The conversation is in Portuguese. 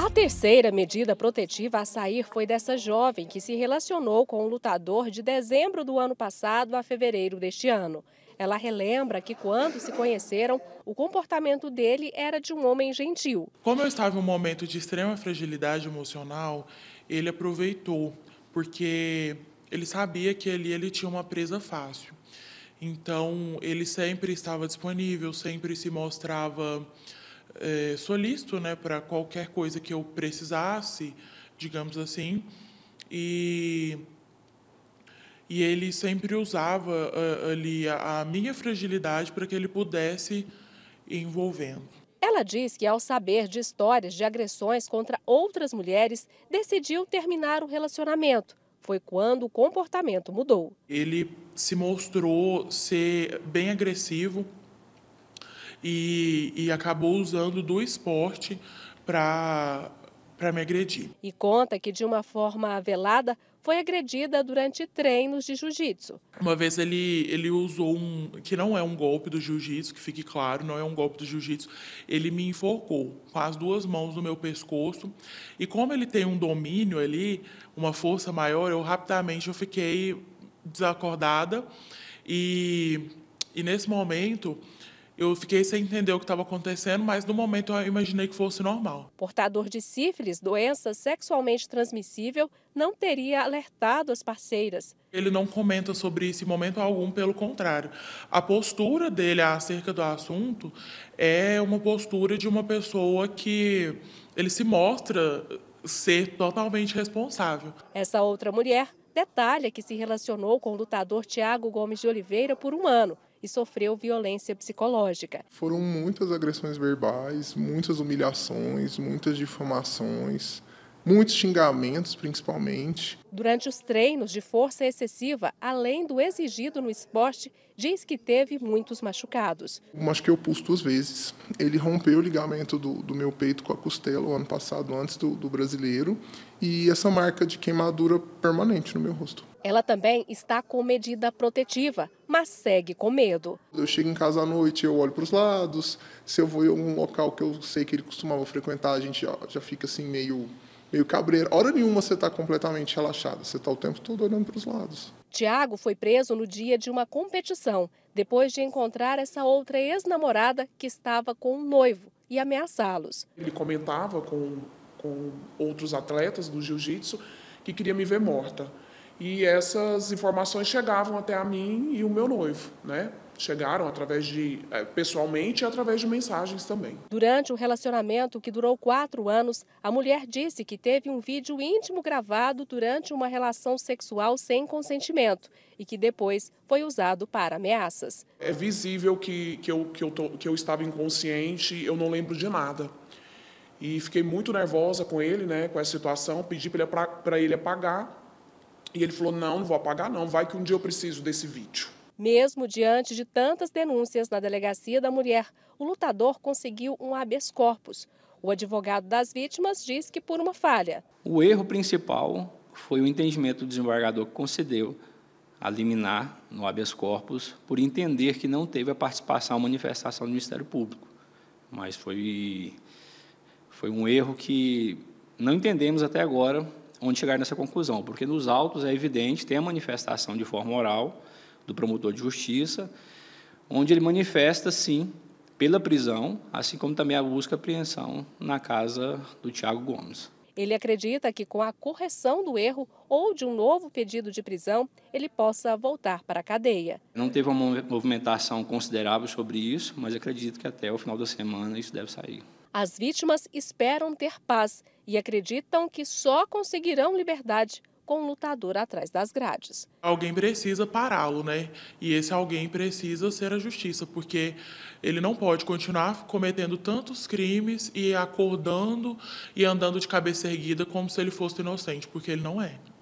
A terceira medida protetiva a sair foi dessa jovem que se relacionou com um lutador de dezembro do ano passado a fevereiro deste ano. Ela relembra que quando se conheceram, o comportamento dele era de um homem gentil. Como eu estava em um momento de extrema fragilidade emocional, ele aproveitou, porque ele sabia que ali ele tinha uma presa fácil. Então, ele sempre estava disponível, sempre se mostrava é, solícito né, para qualquer coisa que eu precisasse, digamos assim. E, e ele sempre usava a, ali a, a minha fragilidade para que ele pudesse ir envolvendo. Ela diz que, ao saber de histórias de agressões contra outras mulheres, decidiu terminar o relacionamento. Foi quando o comportamento mudou. Ele se mostrou ser bem agressivo, e, e acabou usando do esporte para me agredir. E conta que de uma forma velada foi agredida durante treinos de jiu-jitsu. Uma vez ele, ele usou um. que não é um golpe do jiu-jitsu, que fique claro, não é um golpe do jiu-jitsu. Ele me enforcou com as duas mãos no meu pescoço. E como ele tem um domínio ali, uma força maior, eu rapidamente eu fiquei desacordada. E, e nesse momento eu fiquei sem entender o que estava acontecendo, mas no momento eu imaginei que fosse normal. Portador de sífilis, doença sexualmente transmissível, não teria alertado as parceiras. Ele não comenta sobre esse momento algum, pelo contrário. A postura dele acerca do assunto é uma postura de uma pessoa que ele se mostra ser totalmente responsável. Essa outra mulher detalha é que se relacionou com o lutador Tiago Gomes de Oliveira por um ano e sofreu violência psicológica. Foram muitas agressões verbais, muitas humilhações, muitas difamações, muitos xingamentos, principalmente. Durante os treinos de força excessiva, além do exigido no esporte, diz que teve muitos machucados. Machuquei o pulso duas vezes. Ele rompeu o ligamento do, do meu peito com a costela o ano passado, antes do, do brasileiro, e essa marca de queimadura permanente no meu rosto. Ela também está com medida protetiva, mas segue com medo. Eu chego em casa à noite, eu olho para os lados. Se eu vou em algum local que eu sei que ele costumava frequentar, a gente já, já fica assim meio meio cabreiro. Hora nenhuma você está completamente relaxado, você está o tempo todo olhando para os lados. Tiago foi preso no dia de uma competição, depois de encontrar essa outra ex-namorada que estava com um noivo e ameaçá-los. Ele comentava com, com outros atletas do jiu-jitsu que queria me ver morta e essas informações chegavam até a mim e o meu noivo, né? Chegaram através de eh, pessoalmente e através de mensagens também. Durante um relacionamento que durou quatro anos, a mulher disse que teve um vídeo íntimo gravado durante uma relação sexual sem consentimento e que depois foi usado para ameaças. É visível que, que, eu, que, eu, tô, que eu estava inconsciente, eu não lembro de nada. E fiquei muito nervosa com ele, né, com essa situação, pedi para ele, ele apagar e ele falou: não, não vou apagar, não, vai que um dia eu preciso desse vídeo. Mesmo diante de tantas denúncias na delegacia da mulher, o lutador conseguiu um habeas corpus. O advogado das vítimas diz que por uma falha. O erro principal foi o entendimento do desembargador que concedeu a liminar no habeas corpus por entender que não teve a participação ou manifestação do Ministério Público. Mas foi, foi um erro que não entendemos até agora onde chegar nessa conclusão, porque nos autos é evidente, tem a manifestação de forma oral do promotor de justiça, onde ele manifesta, sim, pela prisão, assim como também a busca e apreensão na casa do Tiago Gomes. Ele acredita que com a correção do erro ou de um novo pedido de prisão, ele possa voltar para a cadeia. Não teve uma movimentação considerável sobre isso, mas acredito que até o final da semana isso deve sair. As vítimas esperam ter paz e acreditam que só conseguirão liberdade com o lutador atrás das grades. Alguém precisa pará-lo, né? E esse alguém precisa ser a justiça, porque ele não pode continuar cometendo tantos crimes e acordando e andando de cabeça erguida como se ele fosse inocente, porque ele não é.